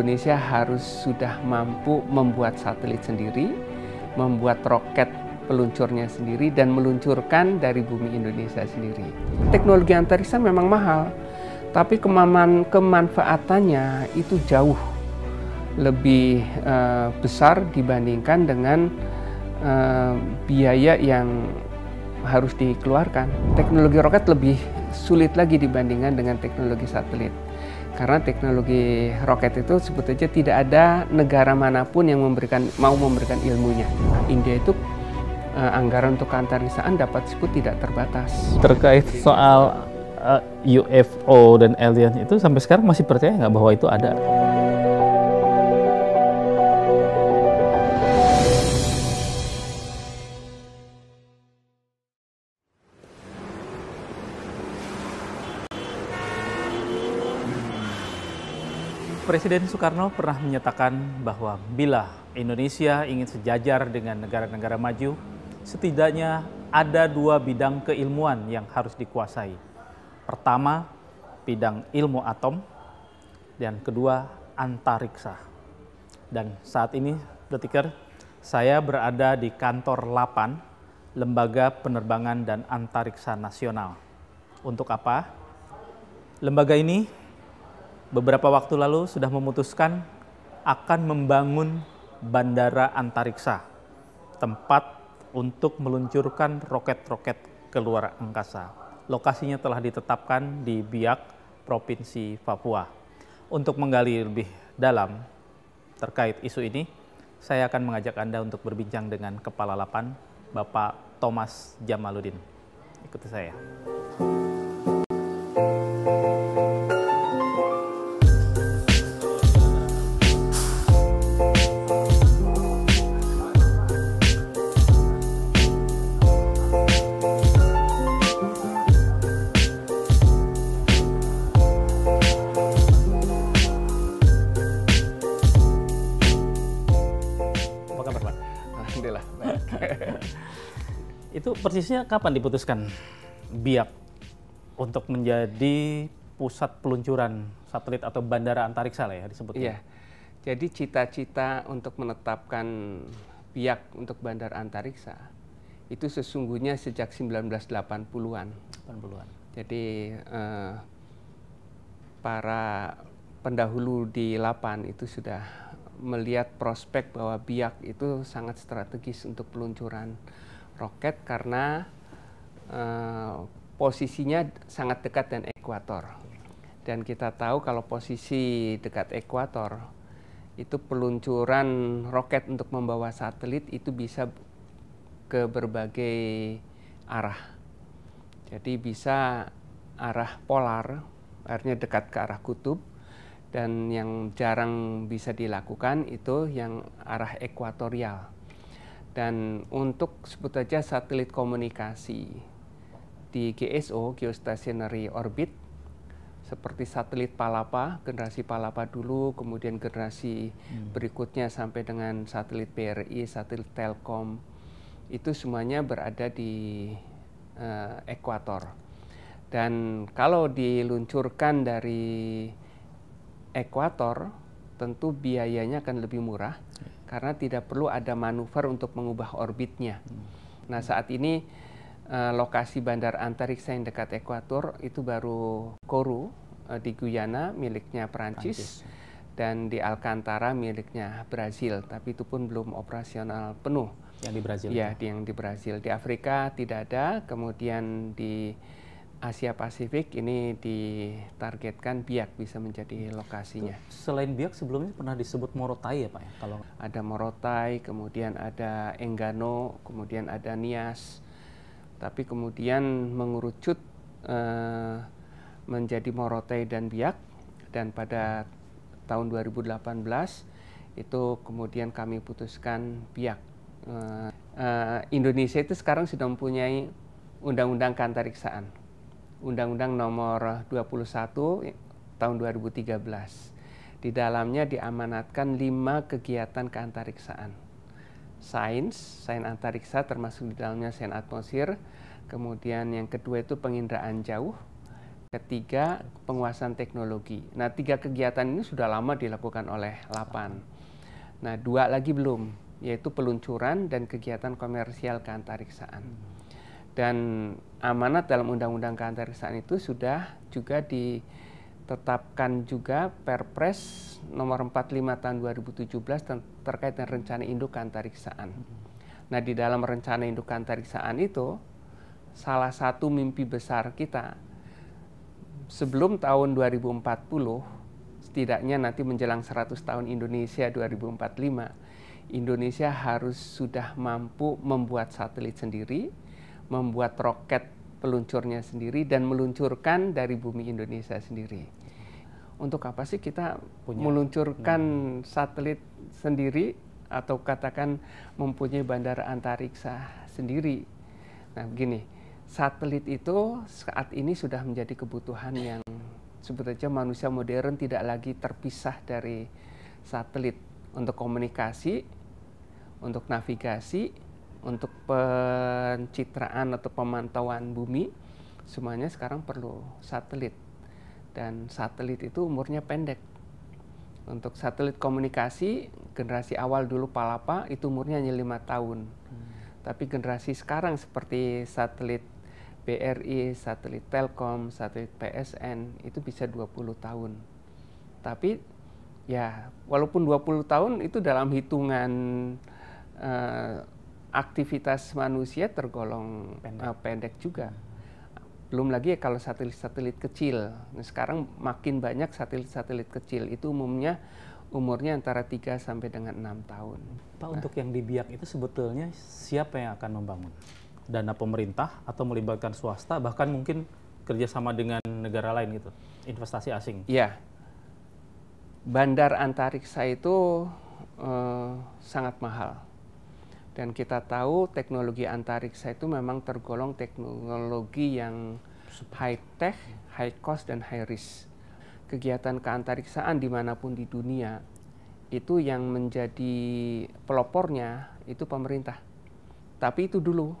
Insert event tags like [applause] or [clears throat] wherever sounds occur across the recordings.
Indonesia harus sudah mampu membuat satelit sendiri, membuat roket peluncurnya sendiri dan meluncurkan dari bumi Indonesia sendiri. Teknologi antariksa memang mahal, tapi kemaman kemanfaatannya itu jauh lebih uh, besar dibandingkan dengan uh, biaya yang harus dikeluarkan. Teknologi roket lebih sulit lagi dibandingkan dengan teknologi satelit. Karena teknologi roket itu sebetulnya tidak ada negara manapun yang memberikan mau memberikan ilmunya. India itu uh, anggaran untuk antariksaan dapat disebut tidak terbatas. Terkait soal uh, eh, UFO dan alien itu sampai sekarang masih percaya nggak bahwa itu ada? Presiden Soekarno pernah menyatakan bahwa bila Indonesia ingin sejajar dengan negara-negara maju, setidaknya ada dua bidang keilmuan yang harus dikuasai. Pertama, bidang ilmu atom, dan kedua, antariksa. Dan saat ini, Detiker, saya berada di kantor 8, Lembaga Penerbangan dan Antariksa Nasional. Untuk apa? Lembaga ini beberapa waktu lalu sudah memutuskan akan membangun bandara antariksa, tempat untuk meluncurkan roket-roket ke luar angkasa. Lokasinya telah ditetapkan di Biak, Provinsi Papua. Untuk menggali lebih dalam terkait isu ini, saya akan mengajak Anda untuk berbincang dengan Kepala Lapan, Bapak Thomas Jamaludin. Ikuti saya. kapan diputuskan Biak untuk menjadi pusat peluncuran satelit atau bandara antariksa lah ya disebutnya? Iya. Jadi cita-cita untuk menetapkan Biak untuk bandara antariksa itu sesungguhnya sejak 1980-an. 80-an. Jadi eh, para pendahulu di Lapan itu sudah melihat prospek bahwa Biak itu sangat strategis untuk peluncuran roket karena Eh, posisinya sangat dekat dengan ekuator. Dan kita tahu kalau posisi dekat ekuator itu peluncuran roket untuk membawa satelit itu bisa ke berbagai arah. Jadi bisa arah polar, artinya dekat ke arah kutub dan yang jarang bisa dilakukan itu yang arah ekuatorial. Dan untuk sebut saja satelit komunikasi di GSO, Geostationary Orbit, seperti satelit Palapa, generasi Palapa dulu, kemudian generasi hmm. berikutnya sampai dengan satelit BRI, satelit Telkom, itu semuanya berada di uh, ekuator. Dan kalau diluncurkan dari ekuator, tentu biayanya akan lebih murah iya. karena tidak perlu ada manuver untuk mengubah orbitnya. Hmm. Nah saat ini uh, lokasi bandar antariksa yang dekat ekuator itu baru Kourou uh, eh, di Guyana miliknya Perancis, ya. dan di Alcantara miliknya Brazil, tapi itu pun belum operasional penuh. Yang di Brazil. Ya, di yang di Brazil. Di Afrika tidak ada, kemudian di Asia Pasifik ini ditargetkan biak bisa menjadi lokasinya. Selain biak sebelumnya pernah disebut Morotai ya Pak ya? Kalau... Ada Morotai, kemudian ada Enggano, kemudian ada Nias, tapi kemudian mengerucut uh, menjadi Morotai dan Biak dan pada tahun 2018 itu kemudian kami putuskan Biak. uh, uh, Indonesia itu sekarang sudah mempunyai Undang-Undang kantariksaan Undang-Undang Nomor 21 tahun 2013. Di dalamnya diamanatkan lima kegiatan keantariksaan sains, sains antariksa termasuk di dalamnya sains atmosfer. Kemudian yang kedua itu penginderaan jauh. Ketiga, penguasaan teknologi. Nah, tiga kegiatan ini sudah lama dilakukan oleh LAPAN. Nah, dua lagi belum, yaitu peluncuran dan kegiatan komersial keantariksaan. Dan amanat dalam Undang-Undang Keantariksaan itu sudah juga ditetapkan juga Perpres nomor 45 tahun 2017 terkait dengan rencana induk antariksaan. Nah, di dalam rencana induk antariksaan itu salah satu mimpi besar kita sebelum tahun 2040 setidaknya nanti menjelang 100 tahun Indonesia 2045 Indonesia harus sudah mampu membuat satelit sendiri, membuat roket peluncurnya sendiri dan meluncurkan dari bumi Indonesia sendiri untuk apa sih kita Punya. meluncurkan hmm. satelit sendiri atau katakan mempunyai bandara antariksa sendiri. Nah, begini, satelit itu saat ini sudah menjadi kebutuhan yang sebetulnya manusia modern tidak lagi terpisah dari satelit untuk komunikasi, untuk navigasi, untuk pencitraan atau pemantauan bumi, semuanya sekarang perlu satelit dan satelit itu umurnya pendek. Untuk satelit komunikasi, generasi awal dulu Palapa itu umurnya hanya lima tahun. Hmm. Tapi generasi sekarang seperti satelit BRI, satelit Telkom, satelit PSN itu bisa 20 tahun. Tapi ya walaupun 20 tahun itu dalam hitungan uh, aktivitas manusia tergolong pendek, uh, pendek juga. Hmm belum lagi ya kalau satelit-satelit kecil. Nah, sekarang makin banyak satelit-satelit kecil itu umumnya umurnya antara 3 sampai dengan 6 tahun. Pak, nah. untuk yang di biak itu sebetulnya siapa yang akan membangun? Dana pemerintah atau melibatkan swasta bahkan mungkin kerjasama dengan negara lain gitu, investasi asing? Iya. Bandar antariksa itu eh, sangat mahal dan kita tahu teknologi antariksa itu memang tergolong teknologi yang high tech, high cost, dan high risk. Kegiatan keantariksaan dimanapun di dunia itu yang menjadi pelopornya itu pemerintah. Tapi itu dulu,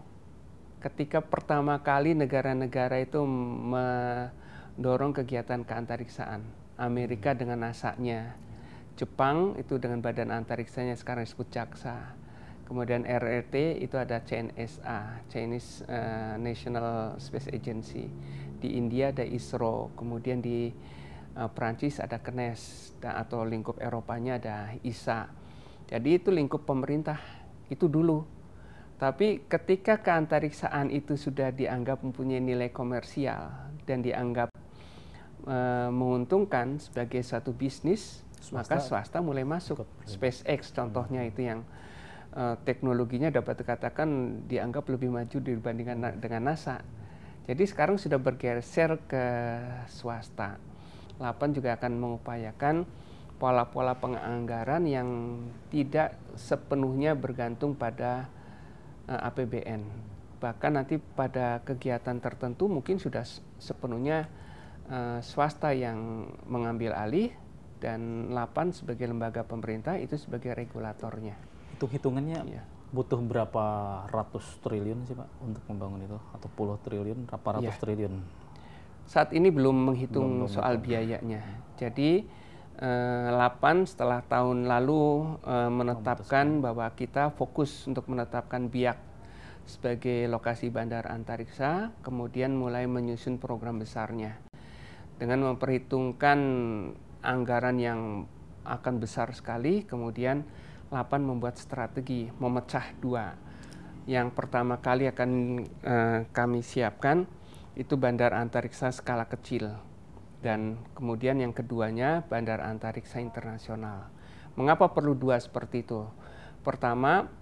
ketika pertama kali negara-negara itu mendorong kegiatan keantariksaan. Amerika dengan NASA-nya, Jepang itu dengan badan antariksanya sekarang disebut JAXA. Kemudian RRT e itu ada CNSA, Chinese uh, National Space Agency. Di India ada ISRO, kemudian di uh, eh, Prancis ada KNES dan, atau lingkup Eropanya ada ISA. Jadi itu lingkup pemerintah itu dulu. Tapi ketika keantariksaan itu sudah dianggap mempunyai nilai komersial dan dianggap e, menguntungkan sebagai satu bisnis, swasta, maka swasta mulai masuk. Ikut. SpaceX contohnya hmm. itu yang Eh, teknologinya dapat dikatakan dianggap lebih maju dibandingkan na dengan NASA. Jadi sekarang sudah bergeser ke swasta. Lapan juga akan mengupayakan pola-pola penganggaran yang tidak sepenuhnya bergantung pada uh, eh, APBN. Bahkan nanti pada kegiatan tertentu mungkin sudah sepenuhnya uh, swasta yang mengambil alih dan Lapan sebagai lembaga pemerintah itu sebagai regulatornya hitung-hitungannya yeah. butuh berapa ratus triliun sih Pak untuk membangun itu? Atau puluh triliun, berapa iya. ratus yeah. triliun? Saat ini belum menghitung belum, belum soal biayanya. Jadi eh, 8 setelah tahun lalu eh, menetapkan oh, bahwa kita fokus untuk menetapkan biak sebagai lokasi bandar antariksa, kemudian mulai menyusun program besarnya dengan memperhitungkan anggaran yang akan besar sekali, kemudian Lapan membuat strategi memecah dua. Yang pertama kali akan eh, kami siapkan itu bandar antariksa skala kecil dan kemudian yang keduanya bandar antariksa internasional. Mengapa perlu dua seperti itu? Pertama,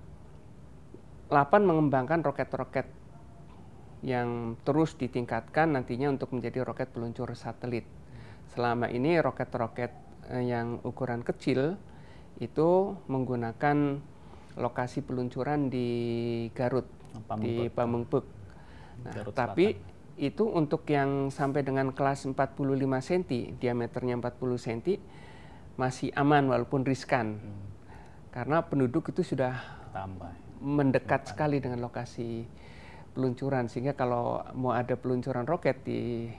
Lapan mengembangkan roket-roket yang terus ditingkatkan nantinya untuk menjadi roket peluncur satelit. Selama ini roket-roket eh, yang ukuran kecil itu menggunakan lokasi peluncuran di Garut Pamungpuk. Oh, di Pamengpek. Nah, tapi itu untuk yang sampai dengan kelas 45 cm, diameternya 40 cm masih aman walaupun riskan. Hmm. Karena penduduk itu sudah tambah mendekat Tambah. sekali dengan lokasi peluncuran sehingga kalau mau ada peluncuran roket di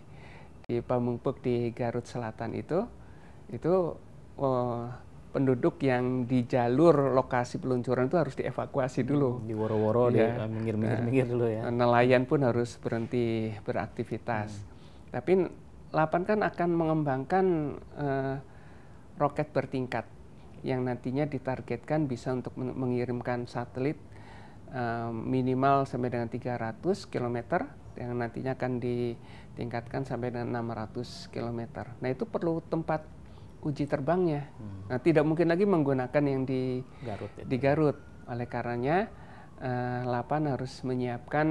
di Pamungpek di Garut Selatan itu itu oh, penduduk yang di jalur lokasi peluncuran itu harus dievakuasi dulu. Hmm, di woro-woro, ya. di eh, minggir nah, dulu ya. Eh, nelayan pun harus berhenti beraktivitas. Hmm. Tapi Lapan kan akan mengembangkan uh, roket bertingkat yang nantinya ditargetkan bisa untuk mengirimkan satelit minimal sampai dengan 300 km yang nantinya akan ditingkatkan sampai dengan 600 km. Nah itu perlu tempat uji terbangnya. Hmm. Nah, tidak mungkin lagi menggunakan yang di Garut. Ya. Di Garut. Oleh karenanya, uh, Lapan harus menyiapkan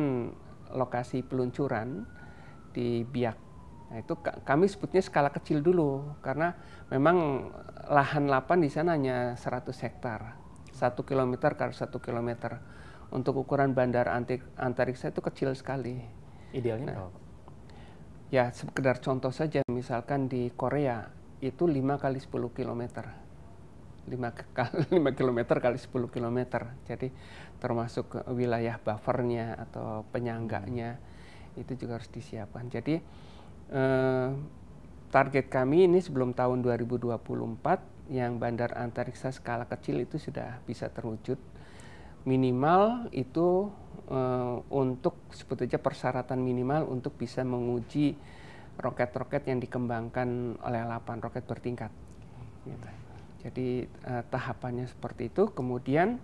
lokasi peluncuran di Biak. Nah, itu kami sebutnya skala kecil dulu karena memang lahan Lapan di sana hanya 100 hektar. satu kilometer kali satu kilometer Untuk ukuran bandar antariksa itu kecil sekali. Idealnya nah, Ya, sekedar contoh saja, misalkan di Korea itu 5 kali 10 km. 5 kali 5 km kali 10 km. Jadi termasuk wilayah buffernya atau penyangganya hmm. itu juga harus disiapkan. Jadi eh, target kami ini sebelum tahun 2024 yang bandar antariksa skala kecil itu sudah bisa terwujud. Minimal itu eh, untuk sebetulnya persyaratan minimal untuk bisa menguji roket-roket yang dikembangkan oleh Lapan roket bertingkat. Gitu. Jadi uh, tahapannya seperti itu. Kemudian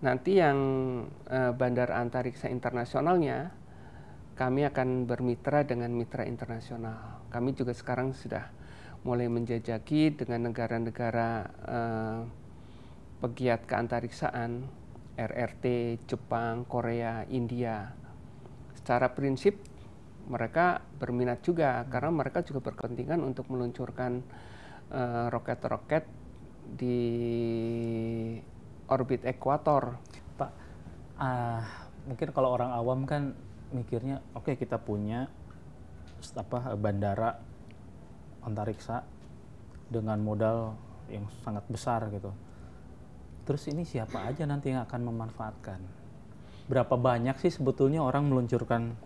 nanti yang uh, bandar antariksa internasionalnya kami akan bermitra dengan mitra internasional. Kami juga sekarang sudah mulai menjajaki dengan negara-negara uh, pegiat keantariksaan RRT, Jepang, Korea, India. Secara prinsip mereka berminat juga hmm. karena mereka juga berkepentingan untuk meluncurkan eh, roket-roket uh, di orbit ekuator. Pak, uh, mungkin kalau orang awam kan mikirnya, oke okay, kita punya apa bandara antariksa dengan modal yang sangat besar gitu. Terus ini siapa aja nanti yang akan memanfaatkan? Berapa banyak sih sebetulnya orang meluncurkan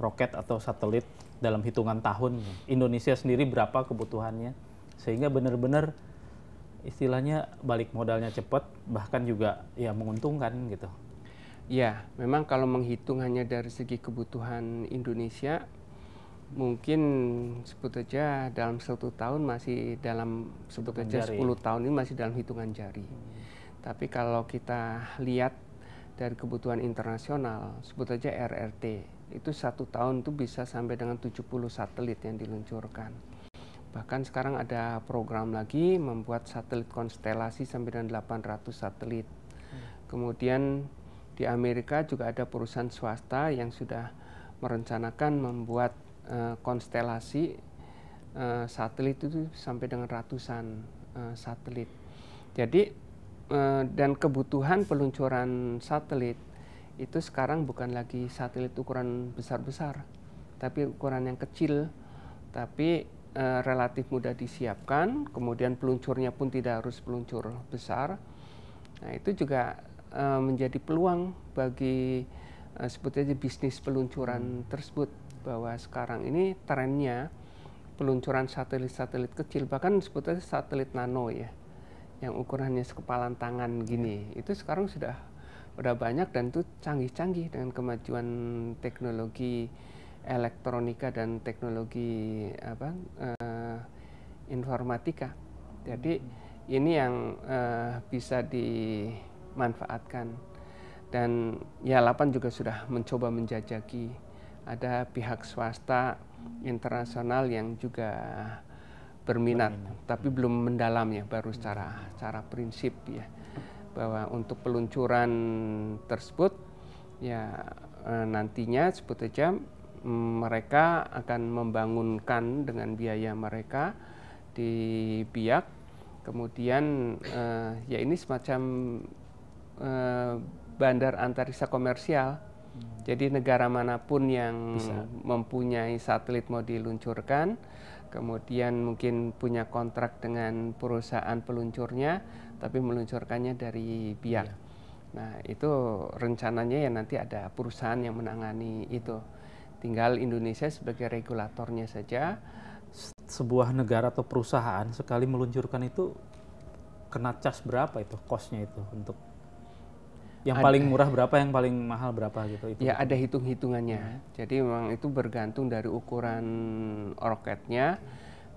roket atau satelit dalam hitungan tahun. Indonesia sendiri berapa kebutuhannya. Sehingga benar-benar istilahnya balik modalnya cepat bahkan juga ya menguntungkan gitu. Ya, memang kalau menghitung hanya dari segi kebutuhan Indonesia mungkin sebut aja dalam satu tahun masih dalam sebut hitungan aja tahun ini masih dalam hitungan jari. Hmm. Tapi kalau kita lihat dari kebutuhan internasional sebut aja RRT itu satu tahun itu bisa sampai dengan 70 satelit yang diluncurkan. Bahkan sekarang ada program lagi membuat satelit konstelasi sampai dengan 800 satelit. Hmm. Kemudian di Amerika juga ada perusahaan swasta yang sudah merencanakan membuat uh, konstelasi uh, satelit itu sampai dengan ratusan uh, satelit. Jadi uh, dan kebutuhan peluncuran satelit itu sekarang bukan lagi satelit ukuran besar-besar, tapi ukuran yang kecil, tapi e, relatif mudah disiapkan, kemudian peluncurnya pun tidak harus peluncur besar. Nah itu juga e, menjadi peluang bagi e, eh, sebetulnya bisnis peluncuran tersebut bahwa sekarang ini trennya peluncuran satelit-satelit kecil bahkan sebetulnya satelit nano ya yang ukurannya sekepalan tangan gini iya. itu sekarang sudah udah banyak dan itu canggih-canggih dengan kemajuan teknologi elektronika dan teknologi apa uh, informatika. Jadi ini yang uh, bisa dimanfaatkan dan ya Lapan juga sudah mencoba menjajaki ada pihak swasta internasional yang juga berminat, berminat. tapi belum mendalam ya baru secara secara prinsip ya bahwa untuk peluncuran tersebut ya eh, nantinya sebut saja mm, mereka akan membangunkan dengan biaya mereka di biak kemudian eh, ya ini semacam eh, bandar antariksa komersial hmm. jadi negara manapun yang Bisa. mempunyai satelit mau diluncurkan kemudian mungkin punya kontrak dengan perusahaan peluncurnya tapi meluncurkannya dari biak. Ya. Nah, itu rencananya ya nanti ada perusahaan yang menangani itu. Tinggal Indonesia sebagai regulatornya saja. Sebuah negara atau perusahaan sekali meluncurkan itu kena cas berapa itu kosnya itu untuk yang ada, paling murah berapa, yang paling mahal berapa gitu? Itu ya itu. ada hitung-hitungannya. Iya. Jadi memang itu bergantung dari ukuran roketnya.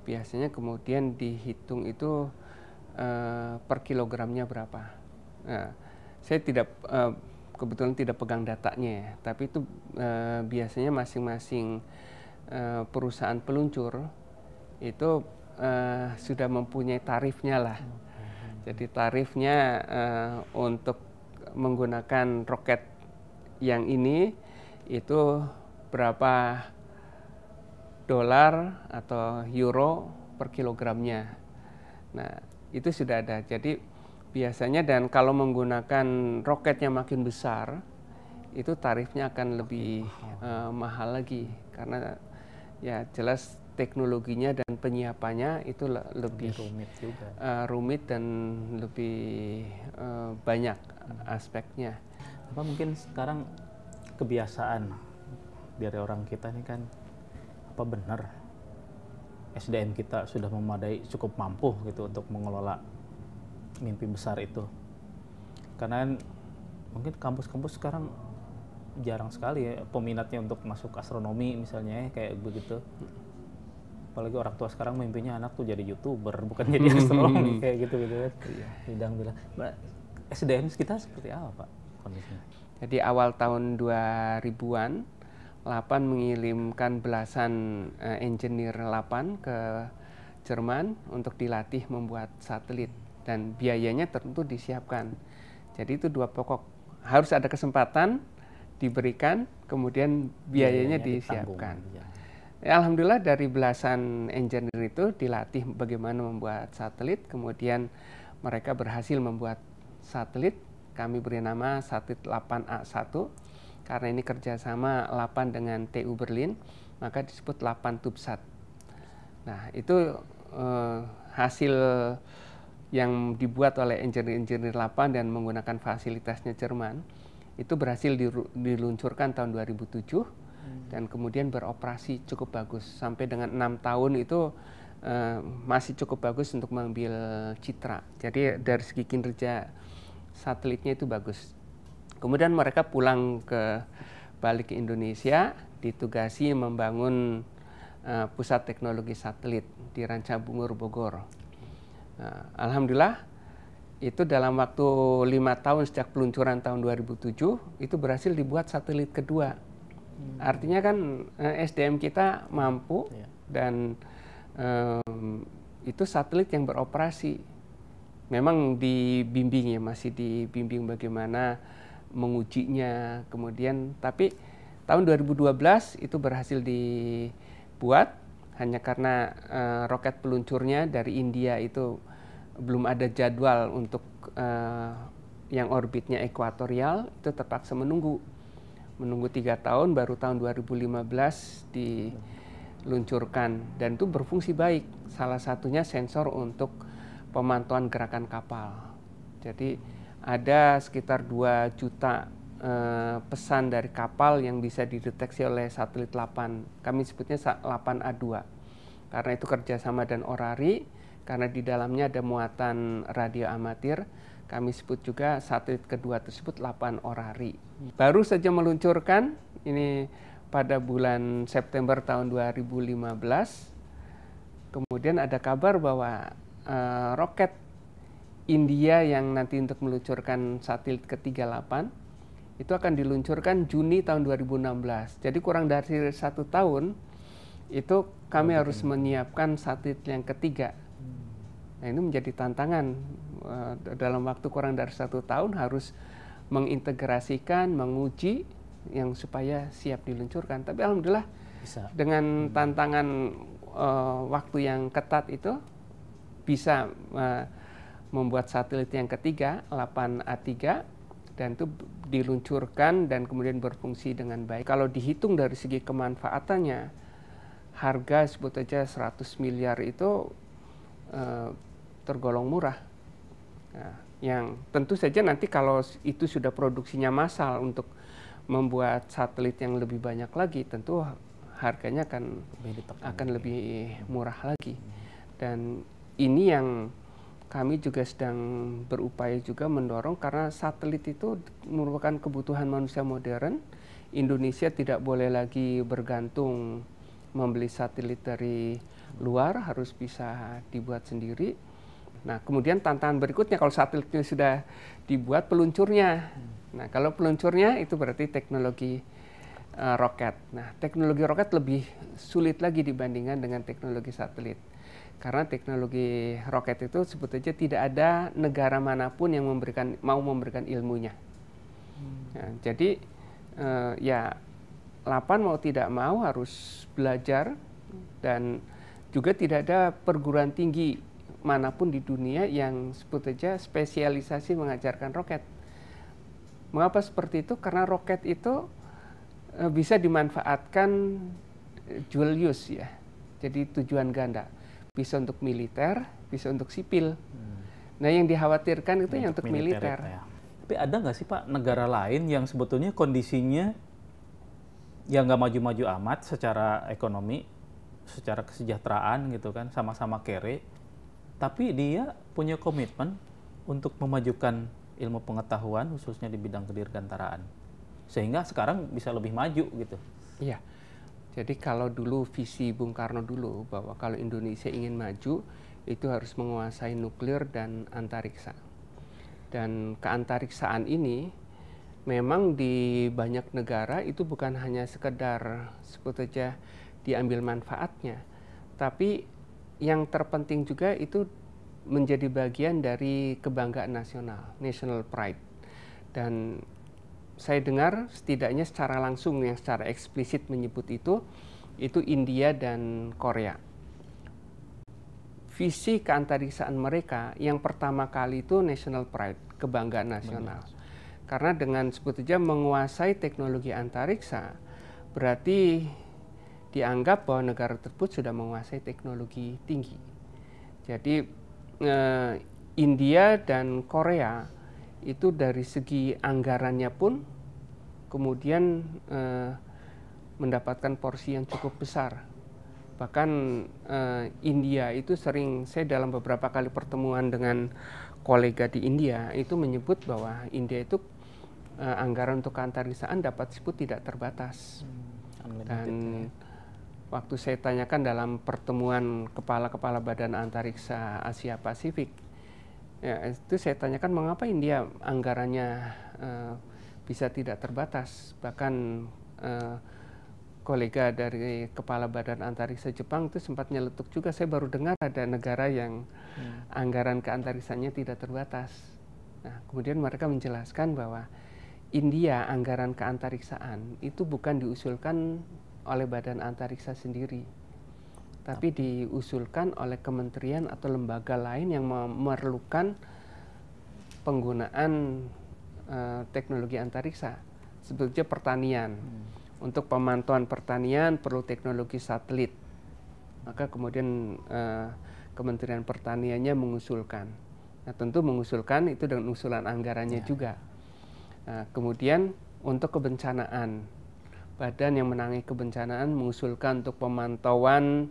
Biasanya kemudian dihitung itu Eh, per kilogramnya berapa. Nah, saya tidak uh, kebetulan tidak pegang datanya ya. tapi itu uh, biasanya masing-masing uh, perusahaan peluncur itu uh, sudah mempunyai tarifnya lah. Hmm. Jadi tarifnya uh, untuk menggunakan roket yang ini itu berapa dolar atau euro per kilogramnya. Nah, itu sudah ada. Jadi biasanya dan kalau menggunakan roket yang makin besar itu tarifnya akan lebih mahal. Uh, eh, mahal lagi karena ya jelas teknologinya dan penyiapannya itu lebih, lebih rumit juga. Uh, rumit dan lebih uh, banyak hmm. aspeknya. Apa mungkin sekarang kebiasaan dari orang kita ini kan apa benar SDM kita sudah memadai cukup mampu gitu untuk mengelola mimpi besar itu. Karena mungkin kampus-kampus sekarang jarang sekali ya peminatnya untuk masuk astronomi misalnya ya, kayak begitu. Apalagi orang tua sekarang mimpinya anak tuh jadi youtuber bukan jadi [laughs] astronomi kayak gitu gitu ya Bidang bilang SDM kita seperti apa pak kondisinya? Jadi awal tahun 2000-an Lapan mengirimkan belasan uh, engineer Lapan ke Jerman untuk dilatih membuat satelit dan biayanya tentu disiapkan. Jadi itu dua pokok harus ada kesempatan diberikan kemudian biayanya, biayanya disiapkan. Iya. Ya, Alhamdulillah dari belasan engineer itu dilatih bagaimana membuat satelit kemudian mereka berhasil membuat satelit kami beri nama satelit 8A1 karena ini kerjasama LAPAN dengan TU Berlin, maka disebut LAPAN Tubsat. Nah, itu eh, hasil yang dibuat oleh engineer-engineer LAPAN dan menggunakan fasilitasnya Jerman, itu berhasil diluncurkan tahun 2007 hmm. dan kemudian beroperasi cukup bagus. Sampai dengan enam tahun itu eh, masih cukup bagus untuk mengambil citra. Jadi dari segi kinerja satelitnya itu bagus. Kemudian mereka pulang ke balik ke Indonesia, ditugasi membangun uh, pusat teknologi satelit di Ranca Bungur Bogor. Uh, Alhamdulillah itu dalam waktu lima tahun sejak peluncuran tahun 2007 itu berhasil dibuat satelit kedua. Hmm. Artinya kan uh, eh, SDM kita mampu yeah. dan um, itu satelit yang beroperasi. Memang dibimbing ya masih dibimbing bagaimana mengujinya kemudian tapi tahun 2012 itu berhasil dibuat hanya karena uh, roket peluncurnya dari India itu belum ada jadwal untuk uh, yang orbitnya ekuatorial itu terpaksa menunggu menunggu tiga tahun baru tahun 2015 diluncurkan dan itu berfungsi baik salah satunya sensor untuk pemantauan gerakan kapal jadi ada sekitar 2 juta eh, pesan dari kapal yang bisa dideteksi oleh satelit 8. Kami sebutnya 8A2. Karena itu kerjasama dan orari, karena di dalamnya ada muatan radio amatir, kami sebut juga satelit kedua tersebut 8 orari. Baru saja meluncurkan, ini pada bulan September tahun 2015, kemudian ada kabar bahwa eh, roket India yang nanti untuk meluncurkan satelit ke-38 itu akan diluncurkan Juni tahun 2016. Jadi kurang dari satu tahun itu kami okay. harus menyiapkan satelit yang ketiga. Hmm. Nah ini menjadi tantangan eh, dalam waktu kurang dari satu tahun harus mengintegrasikan, menguji yang supaya siap diluncurkan. Tapi alhamdulillah bisa. dengan hmm. tantangan uh, waktu yang ketat itu bisa uh, membuat satelit yang ketiga 8A3 dan itu diluncurkan dan kemudian berfungsi dengan baik. Kalau dihitung dari segi kemanfaatannya, harga sebut aja 100 miliar itu eh, tergolong murah. Nah, yang tentu saja nanti kalau itu sudah produksinya massal untuk membuat satelit yang lebih banyak lagi, tentu harganya akan lebih akan lebih murah lagi. Hmm. Dan ini yang kami juga sedang berupaya juga mendorong karena satelit itu merupakan kebutuhan manusia modern. Indonesia tidak boleh lagi bergantung membeli satelit dari luar, harus bisa dibuat sendiri. Nah, kemudian tantangan berikutnya kalau satelitnya sudah dibuat peluncurnya. Nah, kalau peluncurnya itu berarti teknologi uh, roket. Nah, teknologi roket lebih sulit lagi dibandingkan dengan teknologi satelit karena teknologi roket itu sebetulnya tidak ada negara manapun yang memberikan mau memberikan ilmunya. Hmm. Nah, jadi uh, ya Lapan mau tidak mau harus belajar dan juga tidak ada perguruan tinggi manapun di dunia yang sebetulnya spesialisasi mengajarkan roket. Mengapa seperti itu? Karena roket itu eh, bisa dimanfaatkan eh, dual use ya. Jadi tujuan ganda bisa untuk militer, bisa untuk sipil. Hmm. Nah, yang dikhawatirkan itu yang untuk militer. militer. Ya. Tapi ada nggak sih Pak negara lain yang sebetulnya kondisinya yang nggak maju-maju amat secara ekonomi, secara kesejahteraan gitu kan, sama-sama kere, tapi dia punya komitmen untuk memajukan ilmu pengetahuan khususnya di bidang kedirgantaraan. Sehingga sekarang bisa lebih maju gitu. Iya. Jadi kalau dulu visi Bung Karno dulu bahwa kalau Indonesia ingin maju itu harus menguasai nuklir dan antariksa. Dan keantariksaan ini memang di banyak negara itu bukan hanya sekedar sebut saja diambil manfaatnya, tapi yang terpenting juga itu menjadi bagian dari kebanggaan nasional, national pride. Dan saya dengar setidaknya secara langsung yang secara eksplisit menyebut itu itu India dan Korea. Visi keantariksaan mereka yang pertama kali itu national pride, kebanggaan nasional. Benar. Karena dengan sebut menguasai teknologi antariksa berarti dianggap bahwa negara tersebut sudah menguasai teknologi tinggi. Jadi eh, India dan Korea itu dari segi anggarannya pun kemudian eh, mendapatkan porsi yang cukup besar. Bahkan eh, India itu sering saya dalam beberapa kali pertemuan dengan kolega di India itu menyebut bahwa India itu eh, anggaran untuk antariksaan dapat disebut tidak terbatas. Hmm, Dan ya. waktu saya tanyakan dalam pertemuan kepala-kepala badan antariksa Asia Pasifik Ya, itu saya tanyakan mengapa India anggarannya uh, bisa tidak terbatas. Bahkan uh, kolega dari kepala Badan Antariksa Jepang itu sempat nyeletuk juga. Saya baru dengar ada negara yang hmm. anggaran keantariksanya tidak terbatas. Nah, kemudian mereka menjelaskan bahwa India anggaran keantariksaan itu bukan diusulkan oleh Badan Antariksa sendiri tapi diusulkan oleh kementerian atau lembaga lain yang memerlukan penggunaan uh, teknologi antariksa sebetulnya pertanian hmm. untuk pemantauan pertanian perlu teknologi satelit maka kemudian uh, kementerian pertaniannya mengusulkan nah tentu mengusulkan itu dengan usulan anggarannya ya. juga nah, kemudian untuk kebencanaan badan yang menangani kebencanaan mengusulkan untuk pemantauan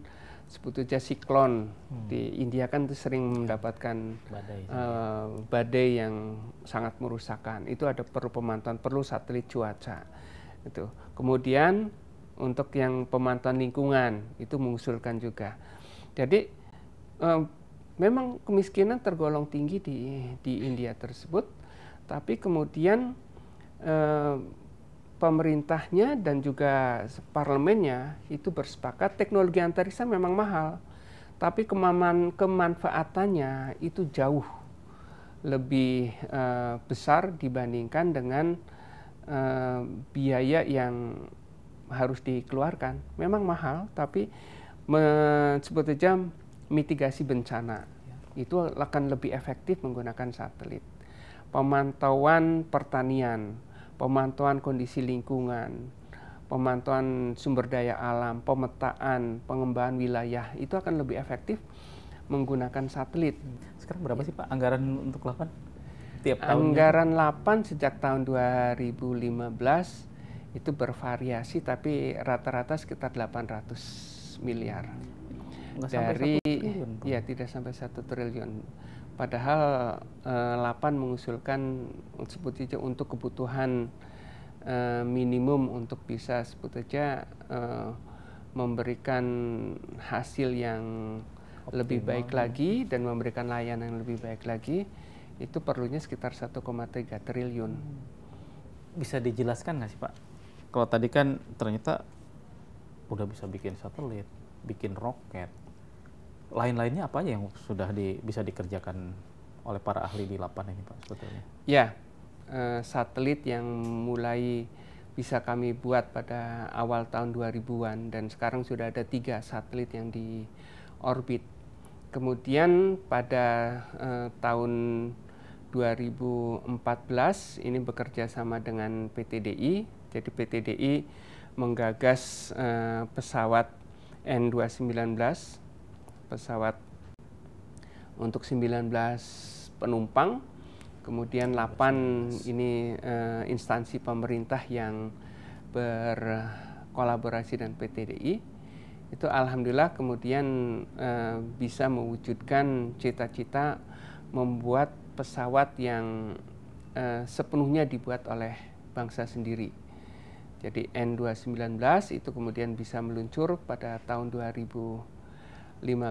sebetulnya siklon hmm. di India kan itu sering mendapatkan badai, uh, badai yang sangat merusakkan. Itu ada perlu pemantauan, perlu satelit cuaca. Itu. Kemudian untuk yang pemantauan lingkungan itu mengusulkan juga. Jadi uh, memang kemiskinan tergolong tinggi di di India tersebut, tapi kemudian uh, pemerintahnya dan juga parlemennya itu bersepakat teknologi antariksa memang mahal, tapi kemaman, kemanfaatannya itu jauh lebih uh, besar dibandingkan dengan uh, biaya yang harus dikeluarkan. Memang mahal, tapi sebut saja mitigasi bencana itu akan lebih efektif menggunakan satelit. Pemantauan pertanian pemantauan kondisi lingkungan, pemantauan sumber daya alam, pemetaan, pengembangan wilayah itu akan lebih efektif menggunakan satelit. Sekarang berapa sih Pak anggaran untuk LAPAN? Tiap anggaran tahunnya? LAPAN sejak tahun 2015 itu bervariasi tapi rata-rata sekitar 800 miliar. Nggak dari sampai 1 triliun, ya tidak sampai satu triliun Padahal e, Lapan mengusulkan saja untuk kebutuhan e, minimum untuk bisa sebut saja eh, memberikan hasil yang Optimal. lebih baik lagi dan memberikan layanan yang lebih baik lagi itu perlunya sekitar 1,3 triliun. Hmm. Bisa dijelaskan nggak sih Pak? Kalau tadi kan ternyata udah bisa bikin satelit, bikin roket, lain-lainnya apa aja yang sudah di, bisa dikerjakan oleh para ahli di lapangan ini Pak sebetulnya? Ya, uh, satelit yang mulai bisa kami buat pada awal tahun 2000-an dan sekarang sudah ada tiga satelit yang di orbit. Kemudian pada uh, tahun 2014 ini bekerja sama dengan PTDI. Jadi PTDI menggagas uh, pesawat N219 pesawat untuk 19 penumpang, kemudian 8 ini uh, instansi pemerintah yang berkolaborasi dan PTDI. Itu alhamdulillah kemudian uh, bisa mewujudkan cita-cita membuat pesawat yang uh, sepenuhnya dibuat oleh bangsa sendiri. Jadi N219 itu kemudian bisa meluncur pada tahun 2000 15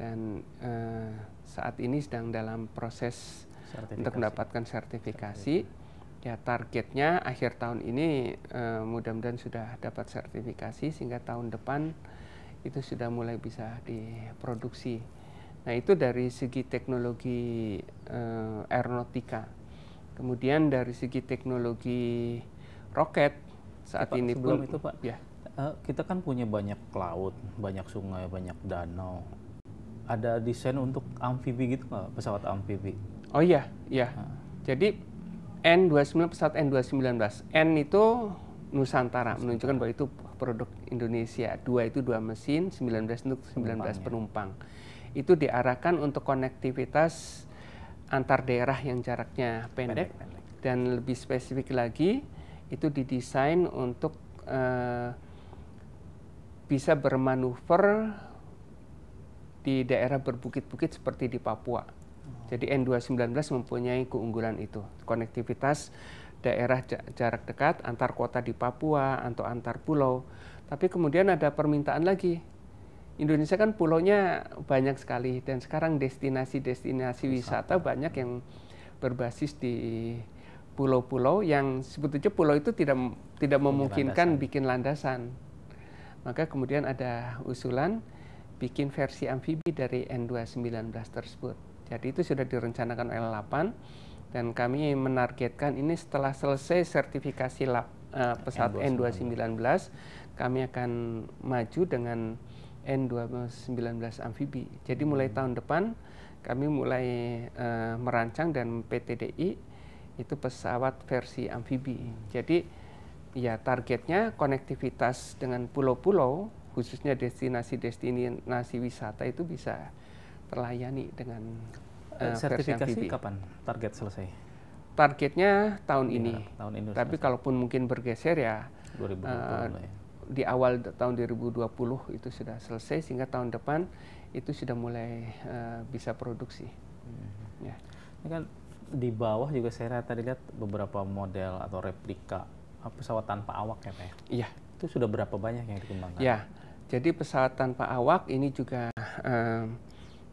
dan uh, saat ini sedang dalam proses untuk mendapatkan sertifikasi. sertifikasi. Ya targetnya akhir tahun ini uh, mudah-mudahan sudah dapat sertifikasi sehingga tahun depan itu sudah mulai bisa diproduksi. Nah itu dari segi teknologi uh, aeronautika. Kemudian dari segi teknologi roket saat Pak, ini pun. itu Pak, ya uh, kita kan punya banyak laut, banyak sungai, banyak danau. Ada desain untuk amfibi gitu nggak pesawat amfibi? Oh iya, iya. Nah. Jadi N29 pesawat N219. N itu Nusantara, menunjukkan bahwa itu produk Indonesia. Dua itu dua mesin, 19 untuk 19 penumpang. Itu diarahkan untuk konektivitas antar daerah yang jaraknya pendek, pendek, pendek. dan lebih spesifik lagi itu didesain untuk uh, bisa bermanuver di daerah berbukit-bukit seperti di Papua. Oh. Jadi N219 mempunyai keunggulan itu, konektivitas daerah jarak dekat antar kota di Papua atau antar pulau. Tapi kemudian ada permintaan lagi. Indonesia kan pulaunya banyak sekali dan sekarang destinasi-destinasi wisata. wisata banyak yang berbasis di pulau-pulau yang sebetulnya pulau itu tidak tidak memungkinkan landasan. bikin landasan. Maka kemudian ada usulan bikin versi amfibi dari N219 tersebut. Jadi itu sudah direncanakan oleh 8 dan kami menargetkan ini setelah selesai sertifikasi lab, uh, eh, pesawat N219 kami akan maju dengan N219 amfibi. Jadi mulai hmm. tahun depan kami mulai uh, merancang dan PTDI itu pesawat versi amfibi. Jadi ya targetnya konektivitas dengan pulau-pulau khususnya destinasi-destinasi wisata itu bisa terlayani dengan uh, sertifikasi kapan target selesai? Targetnya tahun ya, ini. Tahun ini. Tapi selesai. kalaupun mungkin bergeser ya 2020 uh, eh, ya. di awal tahun 2020 itu sudah selesai sehingga tahun depan itu sudah mulai uh, bisa produksi. Hmm. Ya. Ini kan di bawah juga saya tadi lihat beberapa model atau replika pesawat tanpa awak ya Pak ya? Iya. Itu sudah berapa banyak yang dikembangkan? Iya, jadi pesawat tanpa awak ini juga um,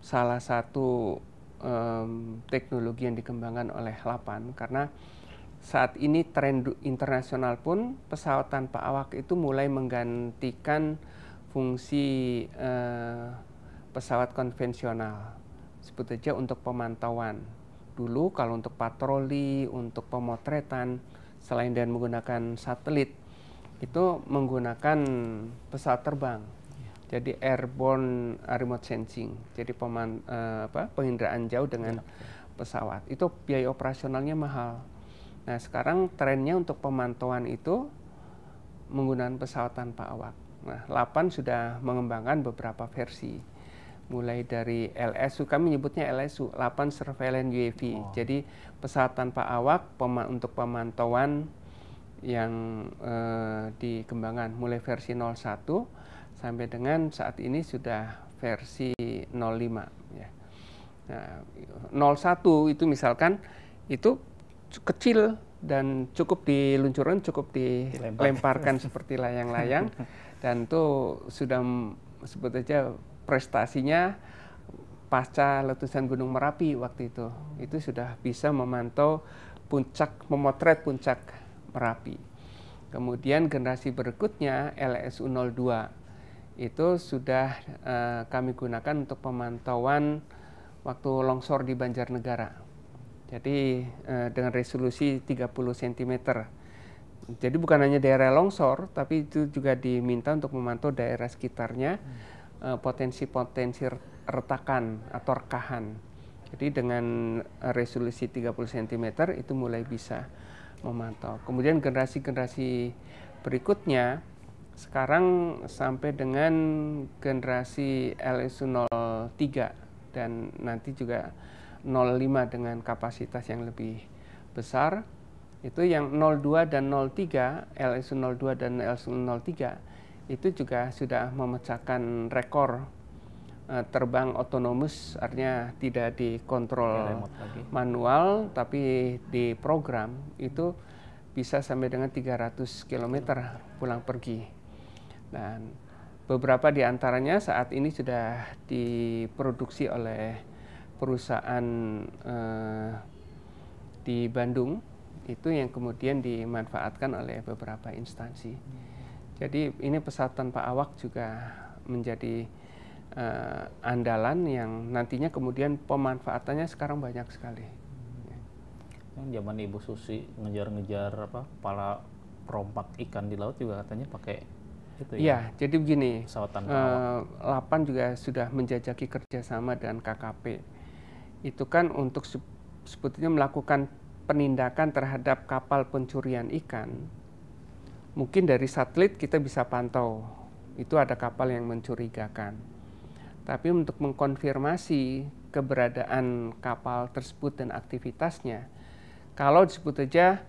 salah satu um, teknologi yang dikembangkan oleh Lapan karena saat ini tren internasional pun pesawat tanpa awak itu mulai menggantikan fungsi uh, pesawat konvensional sebut saja untuk pemantauan dulu kalau untuk patroli untuk pemotretan selain dengan menggunakan satelit itu menggunakan pesawat terbang. Iya. Jadi airborne eh, remote sensing, jadi peman, uh, apa, penginderaan jauh dengan iya, iya. pesawat. Itu biaya operasionalnya mahal. Nah sekarang trennya untuk pemantauan itu menggunakan pesawat tanpa awak. Nah, Lapan sudah mengembangkan beberapa versi mulai dari LSU kami menyebutnya LSU 8 surveillance UAV oh. jadi pesawat tanpa awak pema untuk pemantauan yang eh, dikembangkan mulai versi 01 sampai dengan saat ini sudah versi 05 ya. Nah, 01 itu misalkan itu kecil dan cukup diluncurkan cukup dilemparkan seperti layang-layang [laughs] dan itu sudah sebut aja prestasinya pasca letusan Gunung Merapi waktu itu. Itu sudah bisa memantau puncak, memotret puncak Merapi. Kemudian generasi berikutnya LSU 02 itu sudah uh, kami gunakan untuk pemantauan waktu longsor di Banjarnegara. Jadi uh, dengan resolusi 30 cm. Jadi bukan hanya daerah longsor, tapi itu juga diminta untuk memantau daerah sekitarnya. Hmm Eh, potensi-potensi retakan atau rekahan. Jadi dengan eh, resolusi 30 cm itu mulai bisa memantau. Kemudian generasi-generasi berikutnya sekarang sampai dengan generasi LSU03 dan nanti juga 05 dengan kapasitas yang lebih besar. Itu yang 02 dan 03, LSU02 dan LSU03 itu juga sudah memecahkan rekor uh, terbang otonomus, artinya tidak dikontrol ya, manual, tapi di program itu bisa sampai dengan 300 km pulang pergi. Dan beberapa di antaranya saat ini sudah diproduksi oleh perusahaan uh, di Bandung, itu yang kemudian dimanfaatkan oleh beberapa instansi. Hmm. Jadi ini pesawat tanpa awak juga menjadi uh, andalan yang nantinya kemudian pemanfaatannya sekarang banyak sekali. Yang zaman Ibu Susi ngejar-ngejar apa pala perompak ikan di laut juga katanya pakai itu ya. Iya. jadi begini. Pesawat tanpa uh, awak. Lapan juga sudah menjajaki kerjasama dengan KKP. Itu kan untuk sebetulnya melakukan penindakan terhadap kapal pencurian ikan mungkin dari satelit kita bisa pantau itu ada kapal yang mencurigakan. Tapi untuk mengkonfirmasi keberadaan kapal tersebut dan aktivitasnya, kalau disebut saja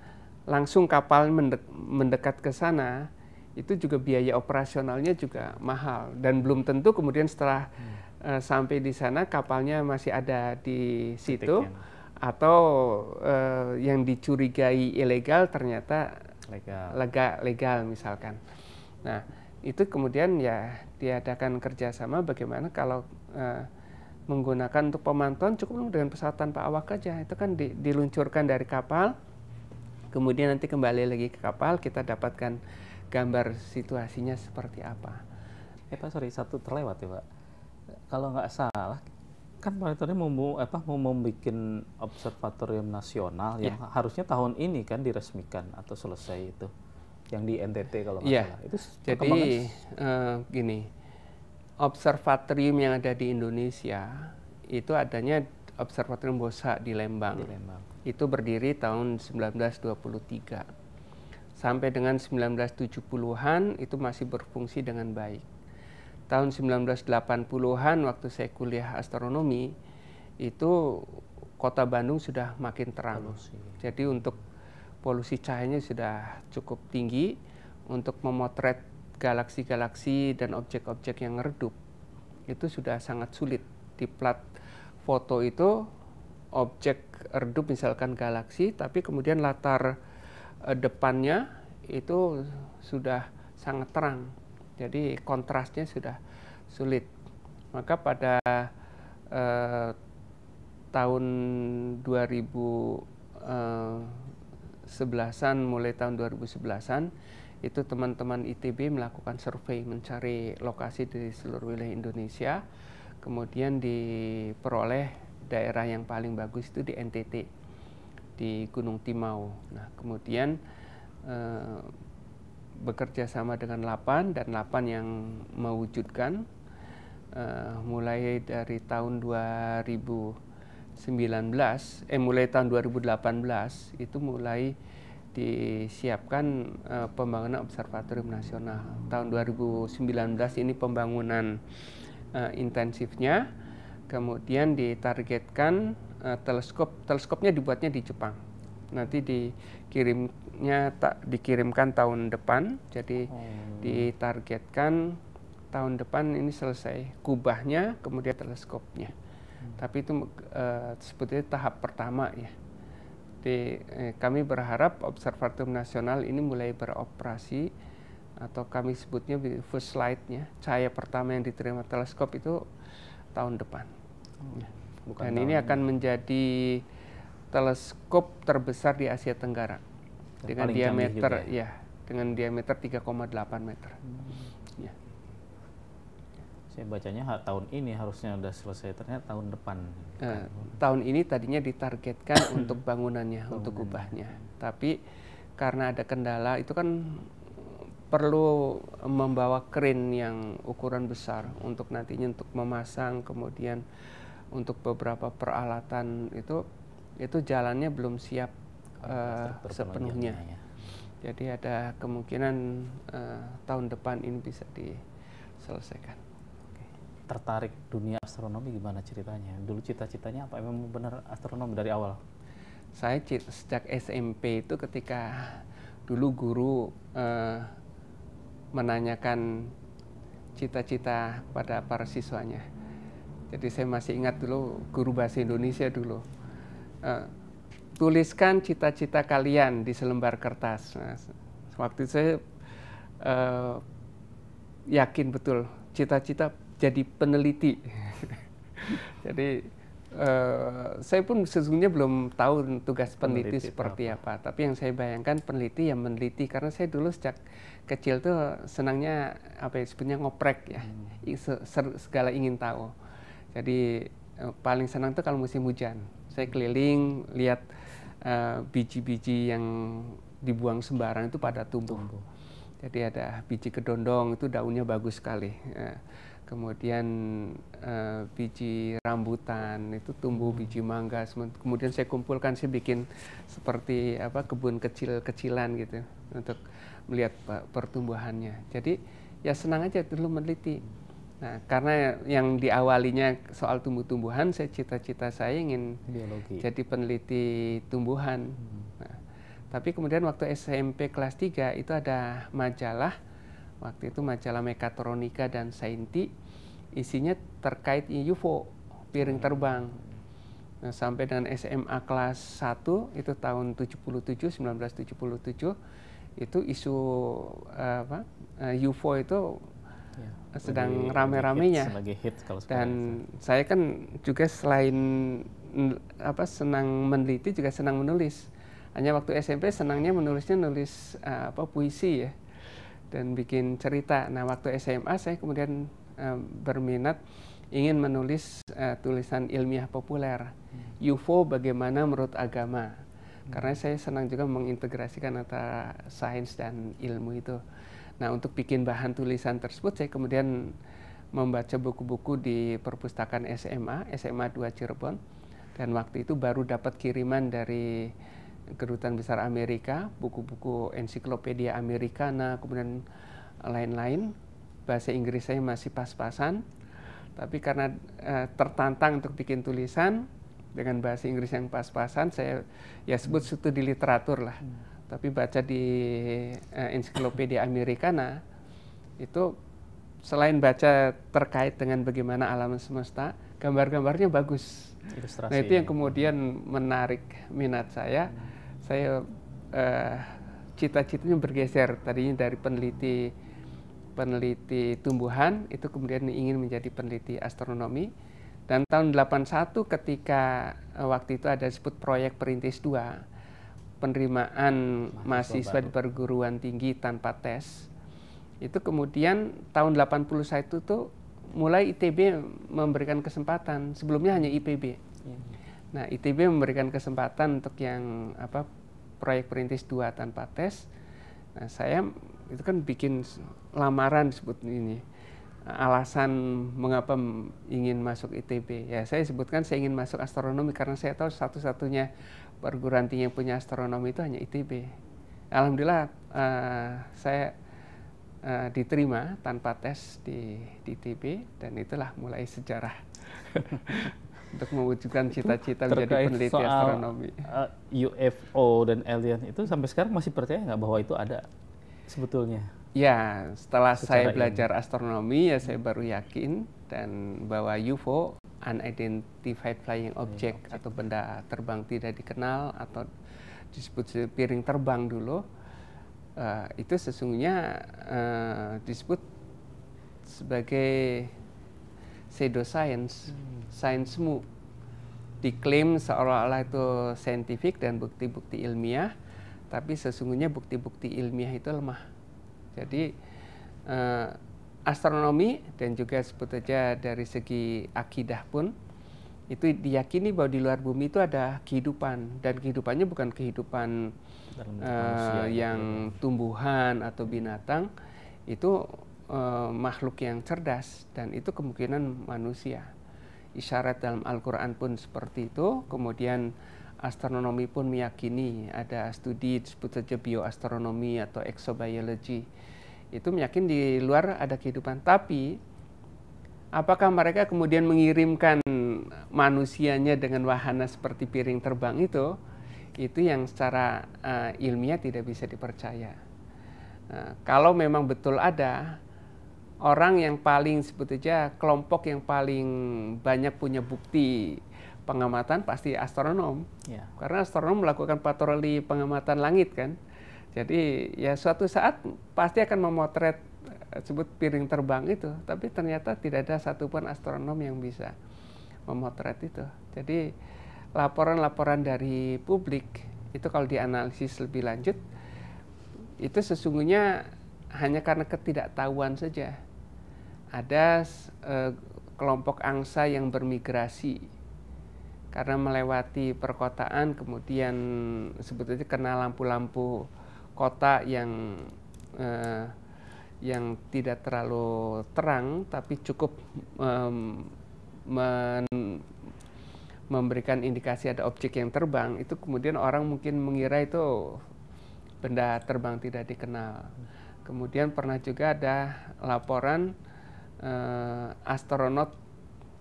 langsung kapal mendek mendekat ke sana, itu juga biaya operasionalnya juga mahal dan belum tentu kemudian setelah hmm. uh, sampai di sana kapalnya masih ada di situ Titiknya. atau uh, yang dicurigai ilegal ternyata legal. legal legal misalkan. Nah itu kemudian ya diadakan kerjasama bagaimana kalau uh, menggunakan untuk pemantauan cukup dengan pesawat tanpa awak aja itu kan di, diluncurkan dari kapal kemudian nanti kembali lagi ke kapal kita dapatkan gambar situasinya seperti apa. Eh Pak sorry satu terlewat ya Pak. Kalau nggak salah kan Pak Tony mau, mau apa mau membuat observatorium nasional yang yeah. harusnya tahun ini kan diresmikan atau selesai itu yang di NTT kalau nggak yeah. salah itu jadi uh, gini observatorium yang ada di Indonesia itu adanya observatorium Bosa di Lembang. Di Lembang. Itu berdiri tahun 1923 sampai dengan 1970-an itu masih berfungsi dengan baik tahun 1980-an waktu saya kuliah astronomi itu kota Bandung sudah makin terang. Polusi. Jadi untuk polusi cahayanya sudah cukup tinggi untuk memotret galaksi-galaksi dan objek-objek yang redup itu sudah sangat sulit di plat foto itu objek redup misalkan galaksi tapi kemudian latar eh, depannya itu sudah sangat terang jadi kontrasnya sudah sulit. Maka pada eh, tahun 2011-an eh, mulai tahun 2011-an itu teman-teman ITB melakukan survei mencari lokasi di seluruh wilayah Indonesia kemudian diperoleh daerah yang paling bagus itu di NTT di Gunung Timau. Nah, kemudian eh, bekerja sama dengan Lapan dan Lapan yang mewujudkan uh, mulai dari tahun 2019 eh mulai tahun 2018 itu mulai disiapkan uh, pembangunan observatorium nasional. Tahun 2019 ini pembangunan uh, intensifnya kemudian ditargetkan uh, teleskop teleskopnya dibuatnya di Jepang nanti dikirimnya tak dikirimkan tahun depan jadi oh. ditargetkan tahun depan ini selesai kubahnya kemudian teleskopnya hmm. tapi itu uh, sebetulnya tahap pertama ya di, eh, kami berharap observatorium nasional ini mulai beroperasi atau kami sebutnya first light-nya cahaya pertama yang diterima teleskop itu tahun depan. Hmm. Bukan Dan ini akan menjadi teleskop terbesar di Asia Tenggara Dan dengan diameter ya. ya dengan diameter 3,8 meter. Hmm. Ya. Saya bacanya tahun ini harusnya sudah selesai ternyata tahun depan. Uh, tahun ini tadinya ditargetkan hmm. untuk bangunannya, bangunan. untuk kubahnya. Tapi karena ada kendala itu kan perlu membawa crane yang ukuran besar untuk nantinya untuk memasang kemudian untuk beberapa peralatan itu itu jalannya belum siap uh, sepenuhnya. Ya. Jadi ada kemungkinan uh, tahun depan ini bisa diselesaikan. Oke. Tertarik dunia astronomi gimana ceritanya? Dulu cita-citanya apa? Memang benar astronomi dari awal? Saya sejak SMP itu ketika dulu guru uh, menanyakan cita-cita pada para siswanya. Jadi saya masih ingat dulu guru bahasa Indonesia dulu Eh, tuliskan cita-cita kalian di selembar kertas. Nah, waktu itu saya uh, yakin betul cita-cita jadi peneliti. [laughs] jadi Uh, saya pun sesungguhnya belum tahu tugas peneliti, peneliti seperti apa. apa. Tapi yang saya bayangkan peneliti yang meneliti karena saya dulu sejak kecil tuh senangnya apa ya sebenarnya ngoprek ya. Hmm. Segala ingin tahu. Jadi uh, paling senang tuh kalau musim hujan saya keliling lihat biji eh, biji-biji yang dibuang sembarang itu pada tumbuh. tumbuh. Jadi ada biji kedondong itu daunnya bagus sekali. Uh, kemudian uh, biji rambutan itu tumbuh hmm. biji mangga kemudian saya kumpulkan saya bikin seperti apa kebun kecil-kecilan gitu untuk melihat pertumbuhannya jadi ya senang aja dulu meneliti Nah, karena yang diawalinya soal tumbuh-tumbuhan, saya cita-cita saya ingin Biologi. jadi peneliti tumbuhan. Hmm. Nah, tapi kemudian waktu SMP kelas 3 itu ada majalah, waktu itu majalah mekatronika dan sainti, isinya terkait UFO, piring hmm. terbang. Nah, sampai dengan SMA kelas 1 itu tahun 77 1977 itu isu eh, apa eh, UFO itu ya, sedang rame-ramenya sebagai hit kalau dan saya kan juga selain apa senang meneliti juga senang menulis hanya waktu SMP senangnya menulisnya nulis uh, apa puisi ya dan bikin cerita. Nah waktu SMA saya kemudian uh, berminat ingin menulis uh, tulisan ilmiah populer hmm. UFO bagaimana menurut agama hmm. karena saya senang juga mengintegrasikan antara sains dan ilmu itu. Nah, untuk bikin bahan tulisan tersebut, saya kemudian membaca buku-buku di perpustakaan SMA, SMA 2 Cirebon. Dan waktu itu baru dapat kiriman dari Kedutaan Besar Amerika, buku-buku ensiklopedia nah kemudian lain-lain. Bahasa Inggris saya masih pas-pasan, tapi karena e, tertantang untuk bikin tulisan dengan bahasa Inggris yang pas-pasan, saya ya sebut studi di literatur lah. Hmm tapi baca di uh, ensiklopedia Americana itu selain baca terkait dengan bagaimana alam semesta, gambar-gambarnya bagus. Ilustrasi. Nah itu yang kemudian menarik minat saya. Hmm. Saya uh, cita-citanya bergeser tadinya dari peneliti peneliti tumbuhan itu kemudian ingin menjadi peneliti astronomi dan tahun 81 ketika eh, waktu itu ada disebut proyek perintis 2 penerimaan mahasiswa di perguruan tinggi tanpa tes itu kemudian tahun 81 tuh mulai ITB memberikan kesempatan sebelumnya hanya IPB iya. nah ITB memberikan kesempatan untuk yang apa proyek perintis dua tanpa tes nah saya itu kan bikin lamaran sebut ini alasan mengapa ingin masuk ITB ya saya sebutkan saya ingin masuk astronomi karena saya tahu satu-satunya perguruan tinggi yang punya astronomi itu hanya ITB. Alhamdulillah uh, saya uh, diterima tanpa tes di, di ITB dan itulah mulai sejarah [laughs] untuk mewujudkan cita-cita menjadi peneliti soal, astronomi. Uh, eh, UFO dan alien itu sampai sekarang masih percaya nggak bahwa itu ada sebetulnya? Ya, setelah saya belajar ini. astronomi ya saya baru yakin dan bahwa UFO unidentified flying object hmm, atau benda terbang tidak dikenal atau disebut piring terbang dulu uh, itu sesungguhnya uh, disebut sebagai pseudoscience, hmm. science semu diklaim seolah-olah itu saintifik dan bukti-bukti ilmiah, tapi sesungguhnya bukti-bukti ilmiah itu lemah. Jadi uh, astronomi dan juga sebut saja dari segi akidah pun itu diyakini bahwa di luar bumi itu ada kehidupan dan kehidupannya bukan kehidupan uh, yang tumbuhan atau binatang itu uh, makhluk yang cerdas dan itu kemungkinan manusia isyarat dalam Al-Quran pun seperti itu kemudian astronomi pun meyakini ada studi sebut saja bioastronomi atau exobiology itu yakin di luar ada kehidupan. Tapi apakah mereka kemudian mengirimkan manusianya dengan wahana seperti piring terbang itu, itu yang secara uh, ilmiah tidak bisa dipercaya. Uh, kalau memang betul ada orang yang paling sebetulnya kelompok yang paling banyak punya bukti pengamatan pasti astronom, yeah. karena astronom melakukan patroli pengamatan langit kan jadi ya suatu saat pasti akan memotret eh, sebut piring terbang itu, tapi ternyata tidak ada satupun astronom yang bisa memotret itu. Jadi laporan-laporan dari publik itu kalau dianalisis lebih lanjut itu sesungguhnya hanya karena ketidaktahuan saja. Ada eh, kelompok angsa yang bermigrasi karena melewati perkotaan kemudian sebetulnya kena lampu-lampu kota yang uh, yang tidak terlalu terang tapi cukup um, memberikan indikasi ada objek yang terbang itu kemudian orang mungkin mengira itu benda terbang tidak dikenal. Kemudian pernah juga ada laporan uh, astronot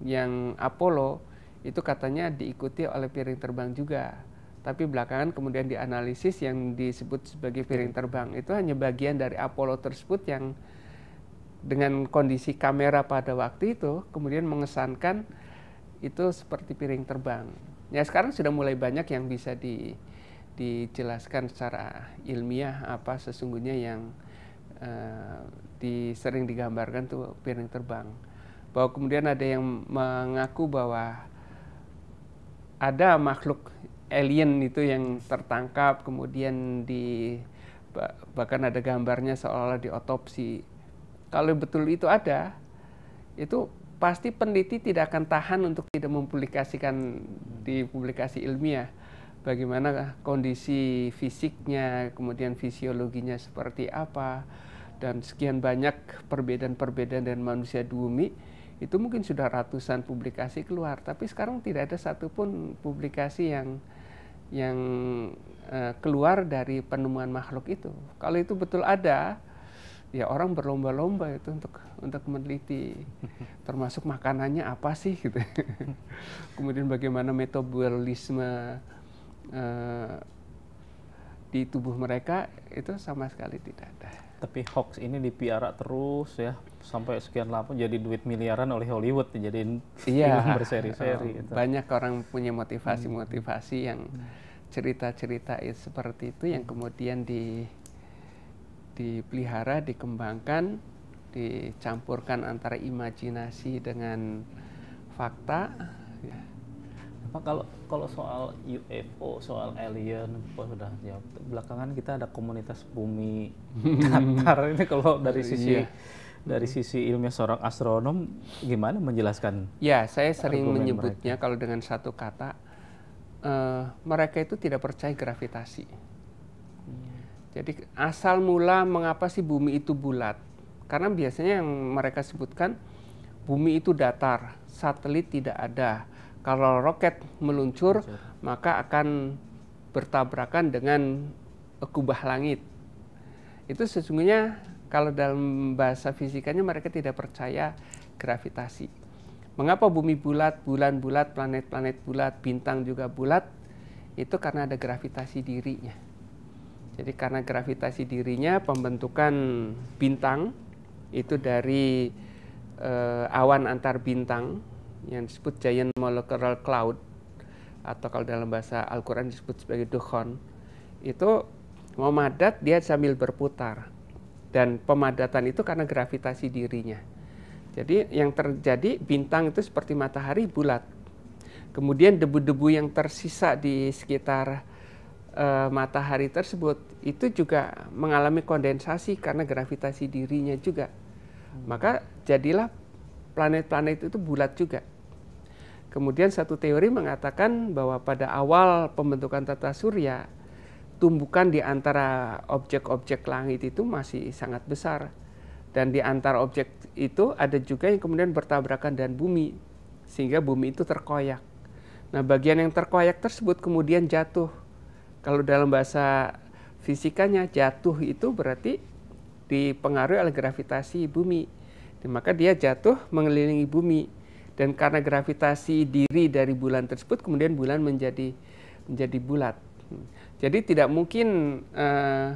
yang Apollo itu katanya diikuti oleh piring terbang juga tapi belakangan kemudian dianalisis yang disebut sebagai piring terbang itu hanya bagian dari Apollo tersebut yang dengan kondisi kamera pada waktu itu kemudian mengesankan itu seperti piring terbang. Ya sekarang sudah mulai banyak yang bisa di, dijelaskan secara ilmiah apa sesungguhnya yang uh, di, sering digambarkan tuh piring terbang. Bahwa kemudian ada yang mengaku bahwa ada makhluk alien itu yang tertangkap kemudian di bahkan ada gambarnya seolah-olah diotopsi. Kalau betul itu ada, itu pasti peneliti tidak akan tahan untuk tidak mempublikasikan di publikasi ilmiah bagaimana kondisi fisiknya, kemudian fisiologinya seperti apa dan sekian banyak perbedaan-perbedaan dan manusia di bumi itu mungkin sudah ratusan publikasi keluar tapi sekarang tidak ada satupun publikasi yang yang uh, keluar dari penemuan makhluk itu. Kalau itu betul ada, ya orang berlomba-lomba itu untuk untuk meneliti [laughs] termasuk makanannya apa sih gitu. [laughs] Kemudian bagaimana metabolisme uh, di tubuh mereka itu sama sekali tidak ada tapi hoax ini dipiara terus ya sampai sekian lama jadi duit miliaran oleh Hollywood jadi iya, berseri-seri [laughs] gitu. banyak orang punya motivasi-motivasi hmm. yang hmm. cerita-cerita seperti itu yang kemudian di dipelihara dikembangkan dicampurkan antara imajinasi dengan fakta ya apa kalau kalau soal UFO, soal alien, apa oh, sudah jawab. Ya, belakangan kita ada komunitas bumi datar [laughs] ini kalau dari iya. sisi yeah. dari sisi ilmiah seorang astronom gimana menjelaskan? Ya, saya sering menyebutnya mereka. kalau dengan satu kata uh, mereka itu tidak percaya gravitasi. Iya. Jadi asal mula mengapa sih bumi itu bulat? Karena biasanya yang mereka sebutkan bumi itu datar, satelit tidak ada kalau roket meluncur, meluncur. maka akan bertabrakan dengan kubah langit. Itu sesungguhnya kalau dalam bahasa fisikanya mereka tidak percaya gravitasi. Mengapa bumi bulat, bulan bulat, planet-planet bulat, bintang juga bulat? Itu karena ada gravitasi dirinya. Jadi karena gravitasi dirinya pembentukan bintang itu dari e, awan antar bintang yang disebut giant molecular cloud atau kalau dalam bahasa Al-Quran disebut sebagai dukhon itu memadat dia sambil berputar dan pemadatan itu karena gravitasi dirinya jadi yang terjadi bintang itu seperti matahari bulat kemudian debu-debu yang tersisa di sekitar e, matahari tersebut itu juga mengalami kondensasi karena gravitasi dirinya juga maka jadilah planet-planet itu bulat juga Kemudian satu teori mengatakan bahwa pada awal pembentukan tata surya, tumbukan di antara objek-objek langit itu masih sangat besar. Dan di antara objek itu ada juga yang kemudian bertabrakan dan bumi, sehingga bumi itu terkoyak. Nah bagian yang terkoyak tersebut kemudian jatuh. Kalau dalam bahasa fisikanya jatuh itu berarti dipengaruhi oleh gravitasi bumi. maka dia jatuh mengelilingi bumi dan karena gravitasi diri dari bulan tersebut kemudian bulan menjadi menjadi bulat. Hmm. Jadi tidak mungkin uh,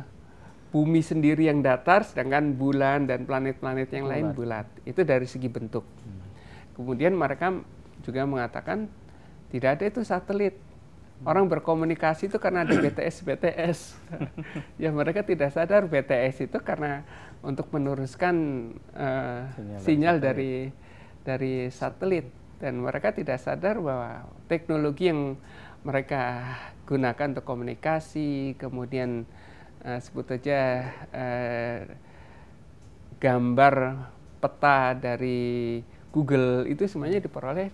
bumi sendiri yang datar sedangkan bulan dan planet-planet yang bulat. lain bulat. Itu dari segi bentuk. Hmm. Kemudian mereka juga mengatakan tidak ada itu satelit. Orang berkomunikasi itu karena ada BTS BTS. [laughs] ya mereka tidak sadar BTS itu karena untuk meneruskan uh, eh, sinyal, sinyal dari dari satelit dan mereka tidak sadar bahwa teknologi yang mereka gunakan untuk komunikasi kemudian uh, sebut saja uh, gambar peta dari Google itu semuanya diperoleh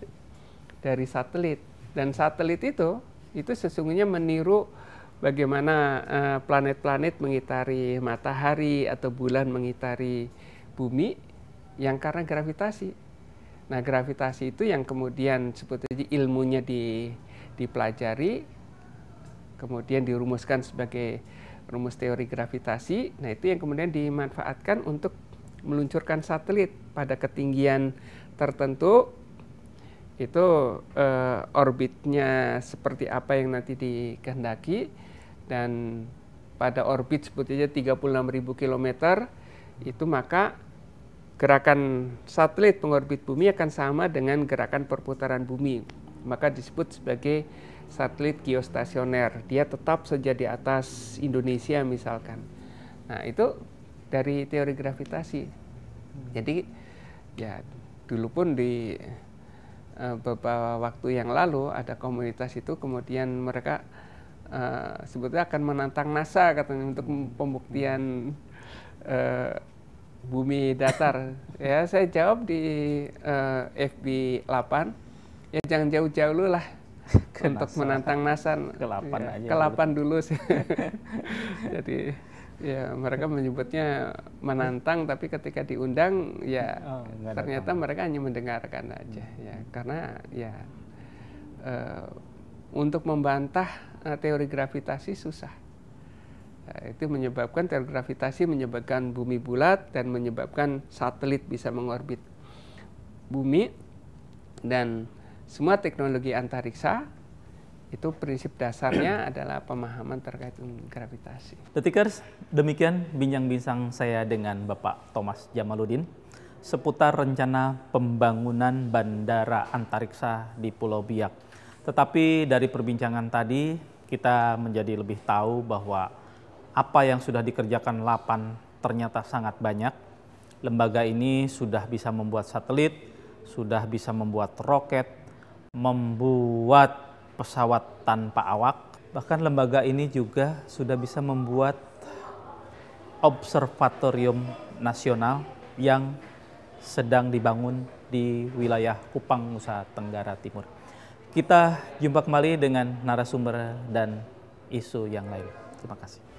dari satelit dan satelit itu itu sesungguhnya meniru bagaimana eh, planet-planet uh, planet -planet mengitari matahari atau bulan mengitari bumi yang karena gravitasi Nah, gravitasi itu yang kemudian sebetulnya ilmunya di, dipelajari, kemudian dirumuskan sebagai rumus teori gravitasi. Nah, itu yang kemudian dimanfaatkan untuk meluncurkan satelit pada ketinggian tertentu. Itu eh, orbitnya seperti apa yang nanti dikehendaki dan pada orbit sebetulnya 36.000 km itu maka gerakan satelit pengorbit bumi akan sama dengan gerakan perputaran bumi. Maka disebut sebagai satelit geostasioner. Dia tetap saja di atas Indonesia misalkan. Nah, itu dari teori gravitasi. Jadi ya dulu pun di eh, beberapa waktu yang lalu ada komunitas itu kemudian mereka uh, sebetulnya akan menantang NASA katanya untuk pembuktian uh, bumi datar ya saya jawab di uh, FB 8 ya jangan jauh-jauh lu lah [laughs] untuk menantang NASA kelapan ya, aja dulu sih [laughs] jadi ya mereka menyebutnya menantang tapi ketika diundang ya oh, ternyata datang. mereka hanya mendengarkan aja hmm. ya karena ya uh, untuk membantah uh, teori gravitasi susah Eh, itu menyebabkan tergravitasi menyebabkan bumi bulat dan menyebabkan satelit bisa mengorbit bumi dan semua teknologi antariksa itu prinsip dasarnya [clears throat] adalah pemahaman terkait gravitasi. Detikers, demikian bincang-bincang saya dengan Bapak Thomas Jamaludin seputar rencana pembangunan bandara antariksa di Pulau Biak. Tetapi dari perbincangan tadi kita menjadi lebih tahu bahwa apa yang sudah dikerjakan LAPAN ternyata sangat banyak. Lembaga ini sudah bisa membuat satelit, sudah bisa membuat roket, membuat pesawat tanpa awak. Bahkan lembaga ini juga sudah bisa membuat observatorium nasional yang sedang dibangun di wilayah Kupang, Nusa Tenggara Timur. Kita jumpa kembali dengan narasumber dan isu yang lain. Terima kasih.